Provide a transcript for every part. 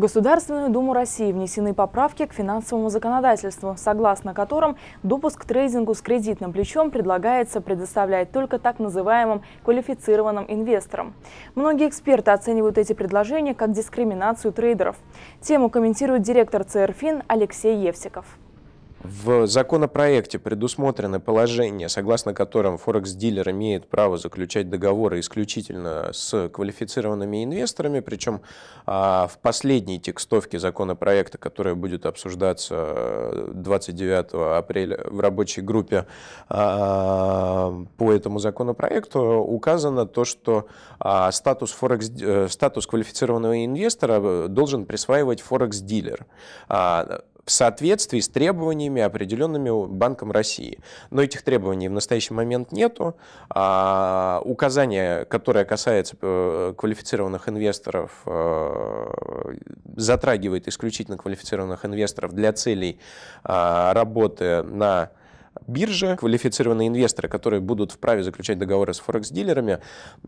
Государственную Думу России внесены поправки к финансовому законодательству, согласно которым допуск к трейдингу с кредитным плечом предлагается предоставлять только так называемым квалифицированным инвесторам. Многие эксперты оценивают эти предложения как дискриминацию трейдеров. Тему комментирует директор ЦРФИН Алексей Евсиков. В законопроекте предусмотрено положение, согласно которым форекс-дилер имеет право заключать договоры исключительно с квалифицированными инвесторами, причем а, в последней текстовке законопроекта, которая будет обсуждаться 29 э, апреля в рабочей группе а, по этому законопроекту, указано то, что а, статус, форекс, э, статус квалифицированного инвестора э, должен присваивать форекс-дилер в соответствии с требованиями, определенными Банком России. Но этих требований в настоящий момент нету. А указание, которое касается э, квалифицированных инвесторов, э, затрагивает исключительно квалифицированных инвесторов для целей а, работы на бирже, квалифицированные инвесторы, которые будут вправе заключать договоры с форекс-дилерами,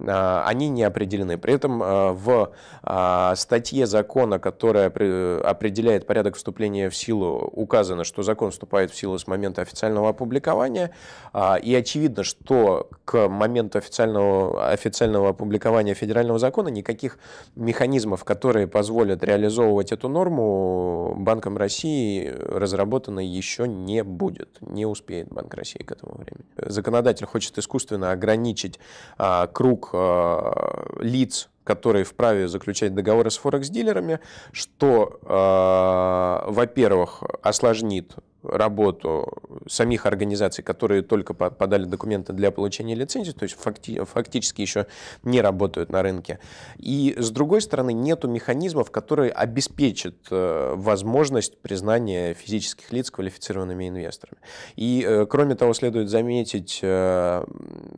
а, они не определены. При этом а, в а, статье закона, которая определяет порядок вступления в силу, указано, что закон вступает в силу с момента официального опубликования, и очевидно, что к моменту официального, официального опубликования федерального закона никаких механизмов, которые позволят реализовывать эту норму, Банком России разработано еще не будет, не успеет Банк России к этому времени. Законодатель хочет искусственно ограничить а, круг а, лиц, которые вправе заключать договоры с форекс-дилерами, что, э, во-первых, осложнит работу самих организаций, которые только подали документы для получения лицензии, то есть факти фактически еще не работают на рынке. И с другой стороны, нету механизмов, которые обеспечат э, возможность признания физических лиц квалифицированными инвесторами. И, э, кроме того, следует заметить, э,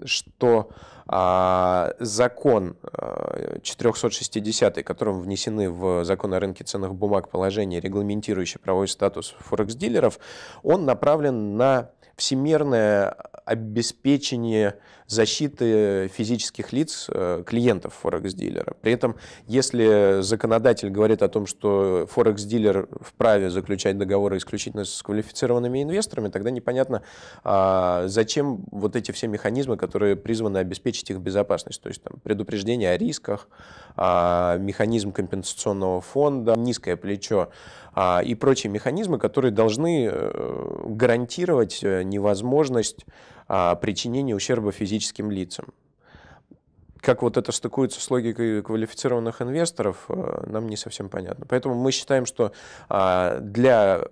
что а, закон 460, которым внесены в закон о рынке ценных бумаг положения, регламентирующие правовой статус форекс-дилеров, он направлен на всемирное обеспечение защиты физических лиц, э, клиентов Форекс-дилера. При этом, если законодатель говорит о том, что Форекс-дилер вправе заключать договоры исключительно с квалифицированными инвесторами, тогда непонятно, а, зачем вот эти все механизмы, которые призваны обеспечить их безопасность. То есть там, предупреждение о рисках, а, механизм компенсационного фонда, низкое плечо а, и прочие механизмы, которые должны э, гарантировать регламентировать э, невозможность а, причинения ущерба физическим лицам. Как вот это стыкуется с логикой квалифицированных инвесторов, э, нам не совсем понятно. Поэтому мы считаем, что а, для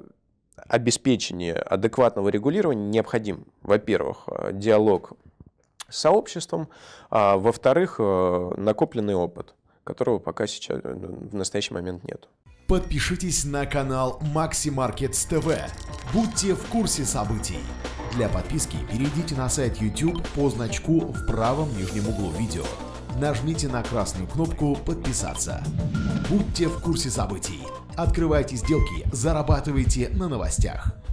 обеспечения адекватного регулирования необходим, во-первых, э, диалог с сообществом, а, во-вторых, накопленный опыт, которого пока сейчас в настоящий момент нет. Подпишитесь на канал Maxi Markets TV. Будьте в курсе событий. Для подписки перейдите на сайт YouTube по значку в правом нижнем углу видео. Нажмите на красную кнопку «Подписаться». Будьте в курсе событий. Открывайте сделки, зарабатывайте на новостях.